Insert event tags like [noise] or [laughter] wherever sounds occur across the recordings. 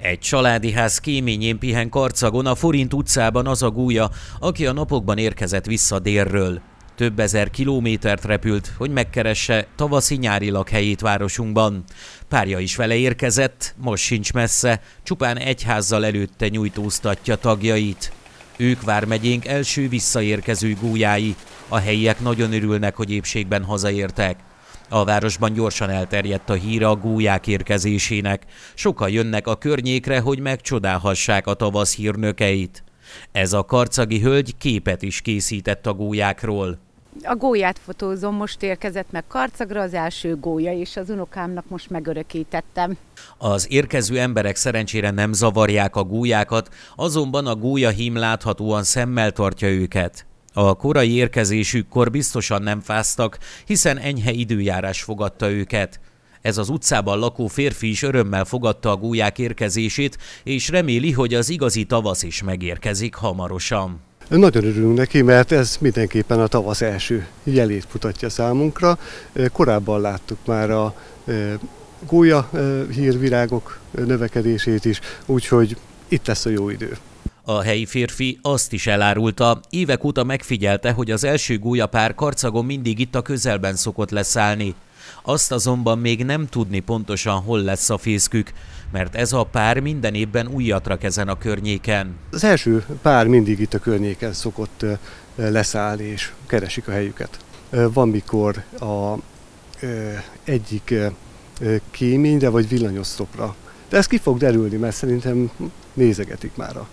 Egy családi ház kéményén pihen karcagon a Forint utcában az a gúja, aki a napokban érkezett vissza délről. Több ezer kilométert repült, hogy megkeresse tavaszi-nyári lakhelyét városunkban. Párja is vele érkezett, most sincs messze, csupán egy házzal előtte nyújtóztatja tagjait. Ők Vármegyénk első visszaérkező gújái. A helyiek nagyon örülnek, hogy épségben hazaértek. A városban gyorsan elterjedt a híra a gólyák érkezésének. Sokan jönnek a környékre, hogy megcsodálhassák a tavasz hírnökeit. Ez a karcagi hölgy képet is készített a gólyákról. A gólyát fotózom, most érkezett meg karcagra az első gólya, és az unokámnak most megörökítettem. Az érkező emberek szerencsére nem zavarják a gólyákat, azonban a gólya hím láthatóan szemmel tartja őket. A korai érkezésükkor biztosan nem fáztak, hiszen enyhe időjárás fogadta őket. Ez az utcában lakó férfi is örömmel fogadta a gólyák érkezését, és reméli, hogy az igazi tavasz is megérkezik hamarosan. Nagyon örülünk neki, mert ez mindenképpen a tavasz első jelét mutatja számunkra. Korábban láttuk már a e, gólya e, hírvirágok növekedését is, úgyhogy itt lesz a jó idő. A helyi férfi azt is elárulta, évek óta megfigyelte, hogy az első gólyapár karcagon mindig itt a közelben szokott leszállni. Azt azonban még nem tudni pontosan, hol lesz a fészkük, mert ez a pár minden évben újat rak ezen a környéken. Az első pár mindig itt a környéken szokott leszállni, és keresik a helyüket. Van, mikor a egyik kéményre vagy villanyosztopra. De ez ki fog derülni, mert szerintem nézegetik már a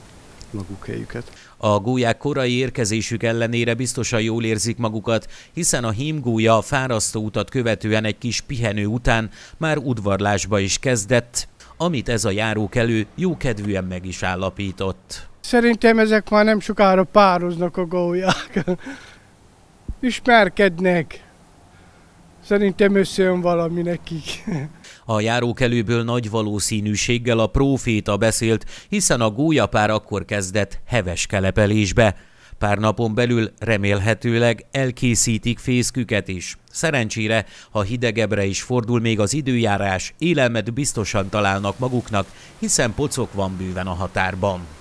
maguk helyüket. A gólyák korai érkezésük ellenére biztosan jól érzik magukat, hiszen a hímgólya a fárasztó utat követően egy kis pihenő után már udvarlásba is kezdett, amit ez a járókelő jókedvűen meg is állapított. Szerintem ezek már nem sokára pároznak a gólyák. [laughs] Ismerkednek. Szerintem összejön valami nekik. [laughs] A járókelőből nagy valószínűséggel a próféta beszélt, hiszen a gólyapár akkor kezdett heves kelepelésbe. Pár napon belül remélhetőleg elkészítik fészküket is. Szerencsére, ha hidegebbre is fordul még az időjárás, élelmet biztosan találnak maguknak, hiszen pocok van bőven a határban.